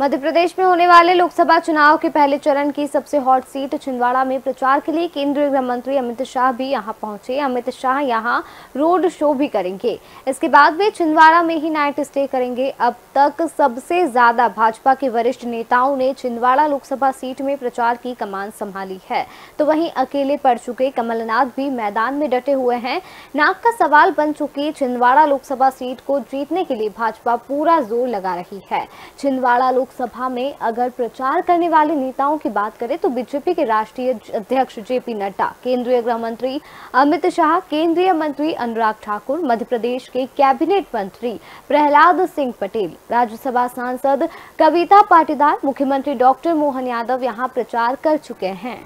मध्य प्रदेश में होने वाले लोकसभा चुनाव के पहले चरण की सबसे हॉट सीट छिंदवाड़ा में प्रचार के लिए केंद्रीय गृह मंत्री अमित शाह भी यहां पहुंचे अमित शाह यहां रोड शो भी करेंगे इसके बाद वे छिंदवाड़ा में ही नाइट स्टे करेंगे अब तक सबसे ज्यादा भाजपा के वरिष्ठ नेताओं ने छिंदवाड़ा लोकसभा सीट में प्रचार की कमान संभाली है तो वही अकेले पड़ चुके कमलनाथ भी मैदान में डटे हुए हैं नाक का सवाल बन चुकी छिंदवाड़ा लोकसभा सीट को जीतने के लिए भाजपा पूरा जोर लगा रही है छिंदवाड़ा लोकसभा में अगर प्रचार करने वाले नेताओं की बात करें तो बीजेपी के राष्ट्रीय अध्यक्ष जेपी नड्डा केंद्रीय गृह मंत्री अमित शाह केंद्रीय मंत्री अनुराग ठाकुर मध्य प्रदेश के कैबिनेट मंत्री प्रहलाद सिंह पटेल राज्यसभा सांसद कविता पाटीदार मुख्यमंत्री डॉक्टर मोहन यादव यहाँ प्रचार कर चुके हैं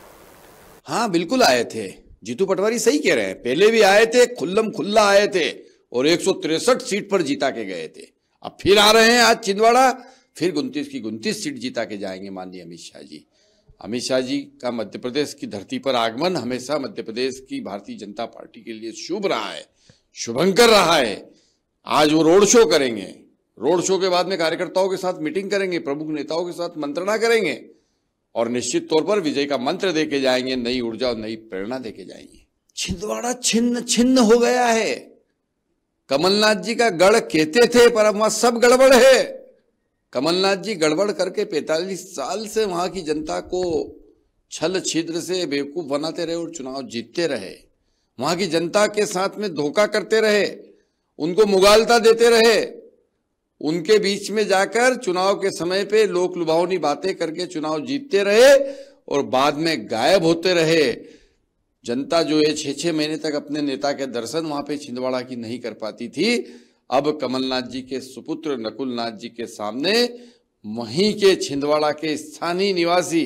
हाँ बिल्कुल आए थे जीतू पटवारी सही कह रहे हैं पहले भी आए थे खुल्लम खुल्ला आए थे और एक सीट पर जीता के गए थे अब फिर आ रहे हैं आज छिंदवाड़ा फिर उनतीस की उनतीस सीट जीता के जाएंगे माननीय अमित शाह जी अमित शाह जी का मध्य प्रदेश की धरती पर आगमन हमेशा मध्य प्रदेश की भारतीय जनता पार्टी के लिए शुभ रहा है शुभंकर रहा है आज वो रोड शो करेंगे रोड शो के बाद में कार्यकर्ताओं के साथ मीटिंग करेंगे प्रमुख नेताओं के साथ मंत्रणा करेंगे और निश्चित तौर पर विजय का मंत्र दे के जाएंगे नई ऊर्जा और नई प्रेरणा दे के जाएंगे छिंदवाड़ा छिन्न छिन्न हो गया है कमलनाथ जी का गढ़ कहते थे पर अब वहां सब गड़बड़ है कमलनाथ जी गड़बड़ करके 45 साल से वहां की जनता को छल छिद्र से बेवकूफ़ बनाते रहे और चुनाव जीतते रहे वहां की जनता के साथ में धोखा करते रहे उनको मुगालता देते रहे उनके बीच में जाकर चुनाव के समय पे लोक लुभावनी बातें करके चुनाव जीतते रहे और बाद में गायब होते रहे जनता जो है छह छह महीने तक अपने नेता के दर्शन वहां पे छिंदवाड़ा की नहीं कर पाती थी अब कमलनाथ जी के सुपुत्र नकुलनाथ जी के सामने वहीं के छिंदवाड़ा के स्थानीय निवासी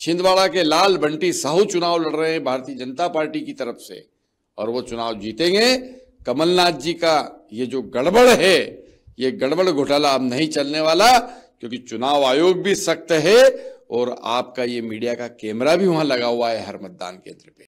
छिंदवाड़ा के लाल बंटी साहू चुनाव लड़ रहे हैं भारतीय जनता पार्टी की तरफ से और वो चुनाव जीतेंगे कमलनाथ जी का ये जो गड़बड़ है ये गड़बड़ घोटाला अब नहीं चलने वाला क्योंकि चुनाव आयोग भी सख्त है और आपका ये मीडिया का कैमरा भी वहां लगा हुआ है हर मतदान केंद्र पे